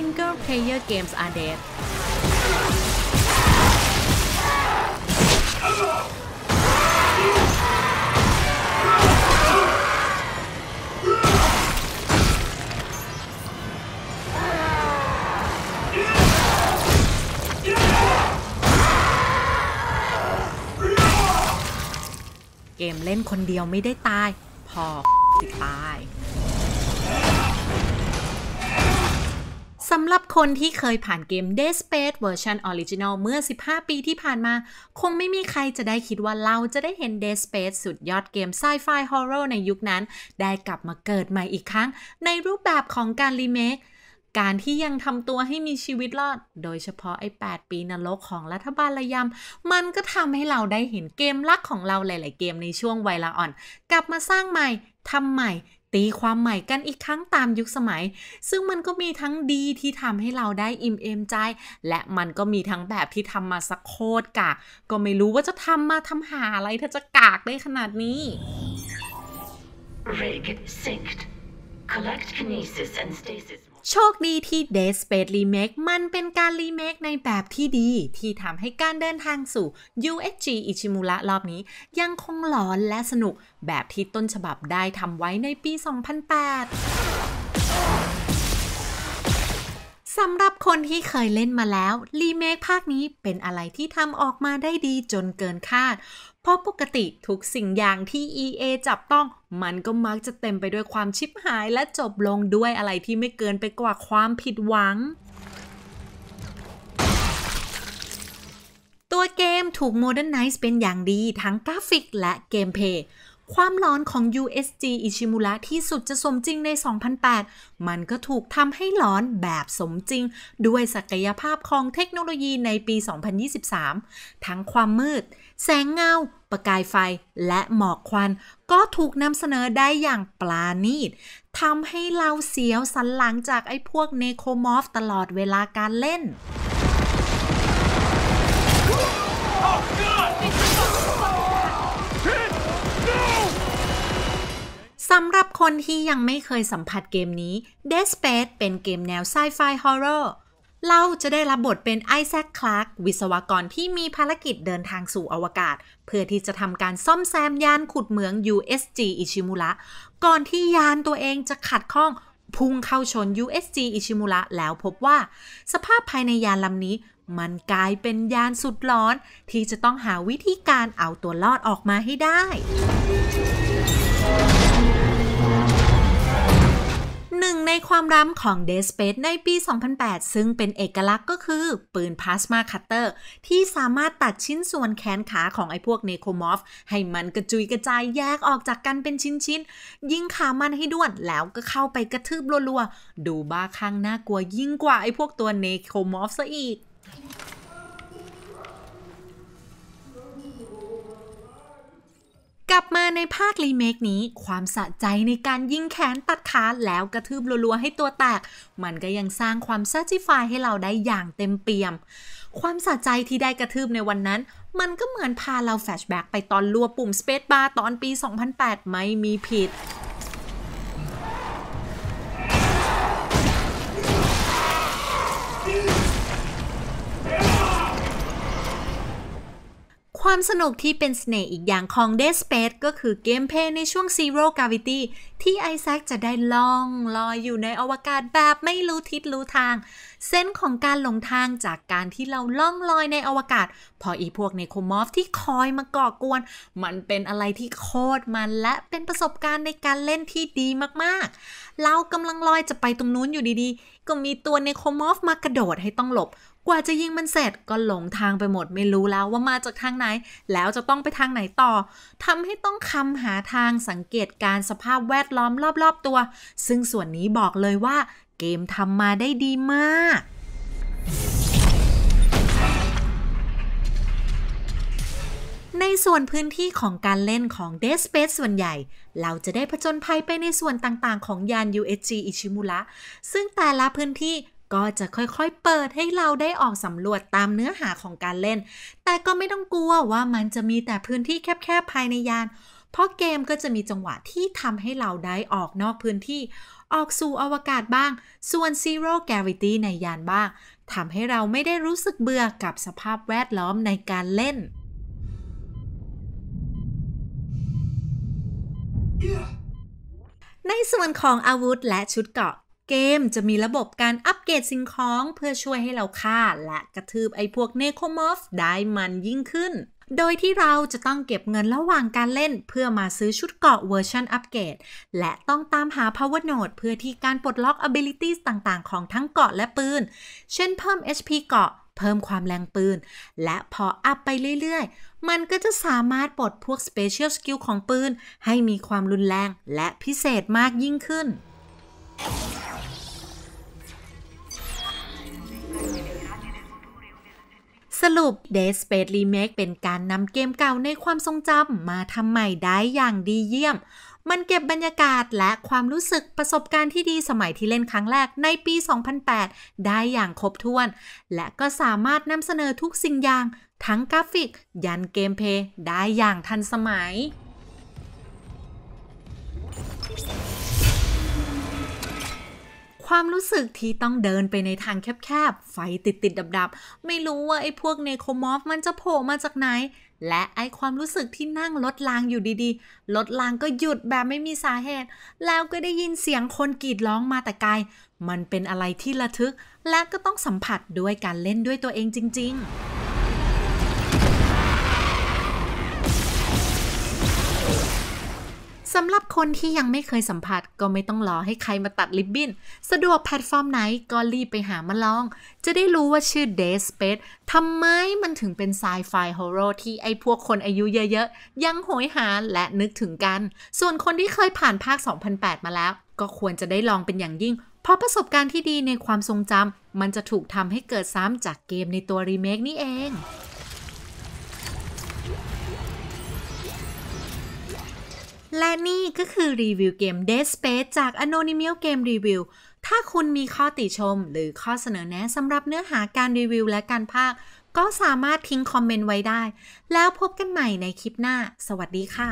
Single Player Games are Dead เกมเล่นคนเดียวไม่ได้ตาย พอสิตายสำหรับคนที่เคยผ่านเกม d e a Space v e r s i o n o r i g i n a l เมื่อ 15 ปีที่ผ่านมา คงไม่มีใครจะได้คิดว่าเราจะได้เห็น d e a Space สุดยอดเกมไซไฟฮอร์เรอร์ในยุคนั้น ได้กลับมาเกิดใหม่อีกครั้งในรูปแบบของการรีเมค การที่ยังทำตัวให้มีชีวิตรอด โดยเฉพาะไอ้ 8 ปีนรกของรัฐบาลระยำ มันก็ทำให้เราได้เห็นเกมลักของเราหลายๆเกมในช่วงวัยละอ่อน กลับมาสร้างใหม่ทำใหม่ตีความใหม่กันอีกครั้งตามยุคสมัย ซึ่งมันก็มีทั้งดีที่ทำให้เราได้อิ่มเอมใจ และมันก็มีทั้งแบบที่ทำมาสักโคตรกาก ก็ไม่รู้ว่าจะทำมาทำหาอะไรถ้าจะกากได้ขนาดนี้โชคดีที่ Dead Space Remake มันเป็นการรีเมคในแบบที่ดีที่ทำให้การเดินทางสู่ USG อิชิม u ระรอบนี้ ยังคงหลอนและสนุก แบบที่ต้นฉบับได้ทำไว้ในปี 2008สำหรับคนที่เคยเล่นมาแล้ว รีเมคภาคนี้เป็นอะไรที่ทำออกมาได้ดีจนเกินคาดเพราะปกติทุกสิ่งอย่างที่ EA จับต้อง มันก็มักจะเต็มไปด้วยความชิบหายและจบลงด้วยอะไรที่ไม่เกินไปกว่าความผิดหวัง ตัวเกมถูกโมเดิร์นไนซ์เป็นอย่างดีทั้งกราฟิกและเกมเพลย์ความร้อนของ USG อิชิมุระที่สุดจะสมจริงใน 2008 มันก็ถูกทำให้ร้อนแบบสมจริง ด้วยศักยภาพของเทคโนโลยีในปี 2023 ทั้งความมืด แสงเงา ประกายไฟ และหมอกควันก็ถูกนำเสนอได้อย่างปราณีตทำให้เราเสียวสันหลังจากไอ้พวกเนโคมอฟตลอดเวลาการเล่นสำหรับคนที่ยังไม่เคยสัมผัสเกมนี้ Dead Space เป็นเกมแนวไซไฟฮอร์เรอร์เราจะได้รับบทเป็นไอแซคคลาร์กวิศวกรที่มีภารกิจเดินทางสู่อวกาศ เพื่อที่จะทำการซ่อมแซมยานขุดเหมือง USG อิชิมุระก่อนที่ยานตัวเองจะขัดข้องพุ่งเข้าชน USG อิชิมุระแล้วพบว่า สภาพภายในยานลำนี้มันกลายเป็นยานสุดร้อน ที่จะต้องหาวิธีการเอาตัวรอดออกมาให้ได้หนึ่งในความล้ำของ d e Space ในปี 2008 ซึ่งเป็นเอกลักษณ์ก็คือ ปืนพลาสมาคัตเตอร์ที่สามารถตัดชิ้นส่วนแขนขาของไอ้พวกเนโคมอฟให้มันกระจุยกระจายแยกออกจากกันเป็นชิ้นๆยิงขามันให้ด้วน แล้วก็เข้าไปกระทืบรัวๆ ดูบ้าคลั่งน่ากลัวยิ่งกว่าไอ้พวกตัวเนโคมอฟซะอีกลับมาในภาครีเมคนี้ความสะใจในการยิงแขนตัดขาแล้วกระทืบรัวๆ ให้ตัวแตก มันก็ยังสร้างความซาจิฟายให้เราได้อย่างเต็มเปี่ยม ความสะใจที่ได้กระทืบในวันนั้น มันก็เหมือนพาเราแฟชแบ็กไปตอนรัวปุ่มสเปซบาร์ตอนปี 2008 ไม่มีผิดความสนุกที่เป็นเสน่ห์อีกอย่างของ Dead Space ก็คือเกมเพลย์ในช่วง Zero Gravity ที่ไอแซคจะได้ล่องลอยอยู่ในอวกาศแบบไม่ รู้ ทิศรู้ ทาง เส้น ของการหลงทางจากการที่เราล่องลอยในอวกาศ พอ อี พวกในโคมอฟที่คอยมา ก่อกวน มันเป็นอะไรที่โคตร มัน และเป็นประสบการณ์ในการเล่นที่ดีมากๆ เรากำลังลอยจะไปตรงนู้นอยู่ดีๆ ก็มีตัวในโคมอฟมากระโดดให้ต้องหลบ กว่าจะยิงมันเสร็จก็หลงทางไปหมดไม่รู้แล้วว่ามาจากทางไหน แล้วจะต้องไปทางไหนต่อ ทำให้ต้องคำหาทางสังเกตการสภาพแวดล้อม รอบ ๆ ตัว ซึ่งส่วนนี้บอกเลยว่าเกมทำมาได้ดีมาก ในส่วนพื้นที่ของการเล่นของ Dead Space ส่วนใหญ่ เราจะได้ผจญภัยไปในส่วนต่างๆ ของยาน USG อิชิม u ระ ซึ่งแต่ละพื้นที่ก็จะค่อยๆเปิดให้เราได้ออกสำรวจตามเนื้อหาของการเล่น แต่ก็ไม่ต้องกลัวว่ามันจะมีแต่พื้นที่แคบๆภายในยานเพราะเกมก็จะมีจังหวะที่ทำให้เราได้ออกนอกพื้นที่ ออกสู่อวกาศบ้าง ส่วน Zero Gravity ในยานบ้างทำให้เราไม่ได้รู้สึกเบื่อกับสภาพแวดล้อมในการเล่น ในส่วนของอาวุธและชุดเกราะ เกมจะมีระบบการอัปเกรดสิ่งของเพื่อช่วยให้เราฆ่า และกระทืบไอ้พวกเนโคมอฟได้มันยิ่งขึ้นโดยที่เราจะต้องเก็บเงินระหว่างการเล่นเพื่อมาซื้อชุดเกาะเวอร์ชันอัปเกรดและต้องตามหา Power Node เพื่อที่การปลดล็อก Abilities ต่างๆของทั้งเกาะและปืน เช่นเพิ่ม HP เกาะเพิ่มความแรงปืนและพออัพไปเรื่อยๆ มันก็จะสามารถปลดพวก Special Skill ของปืนให้มีความรุนแรงและพิเศษมากยิ่งขึ้นสรุป Dead Space Remake เป็นการนำเกมเก่าในความทรงจำมาทำใหม่ได้อย่างดีเยี่ยม มันเก็บบรรยากาศและความรู้สึกประสบการณ์ที่ดีสมัยที่เล่นครั้งแรกในปี 2008 ได้อย่างครบถ้วน และก็สามารถนำเสนอทุกสิ่งอย่าง ทั้งกราฟิก ยันเกมเพย์ได้อย่างทันสมัยความรู้สึกที่ต้องเดินไปในทางแคบๆ ไฟติดๆ ดับๆ ไม่รู้ว่าไอ้พวกเนโคมอฟมันจะโผล่มาจากไหน และไอ้ความรู้สึกที่นั่งรถลางอยู่ดีๆ รถลางก็หยุดแบบไม่มีสาเหตุ แล้วก็ได้ยินเสียงคนกรีดร้องมาแต่ไกลมันเป็นอะไรที่ระทึก และก็ต้องสัมผัสด้วยการเล่นด้วยตัวเองจริงๆสำหรับคนที่ยังไม่เคยสัมผัสก็ไม่ต้องรอให้ใครมาตัดลิบบิ้น สะดวกแพลตฟอร์มไหนก็รีบไปหามาลอง จะได้รู้ว่าชื่อ d a y Space ทำไมมันถึงเป็นไซไฟฮอร์โรที่ไอพวกคนอายุเยอะๆยังโหยหาและนึกถึงกัน ส่วนคนที่เคยผ่านภาค 2008 มาแล้ว ก็ควรจะได้ลองเป็นอย่างยิ่ง เพราะประสบการณ์ที่ดีในความทรงจำมันจะถูกทำให้เกิดซ้ำจากเกมในตัวรีเมคนี่เองและนี่ก็คือรีวิวเกม Dead Space จาก Anonymous Game Review ถ้าคุณมีข้อติชมหรือข้อเสนอแนะสำหรับเนื้อหาการรีวิวและการภาค ก็สามารถทิ้งคอมเมนต์ไว้ได้ แล้วพบกันใหม่ในคลิปหน้า สวัสดีค่ะ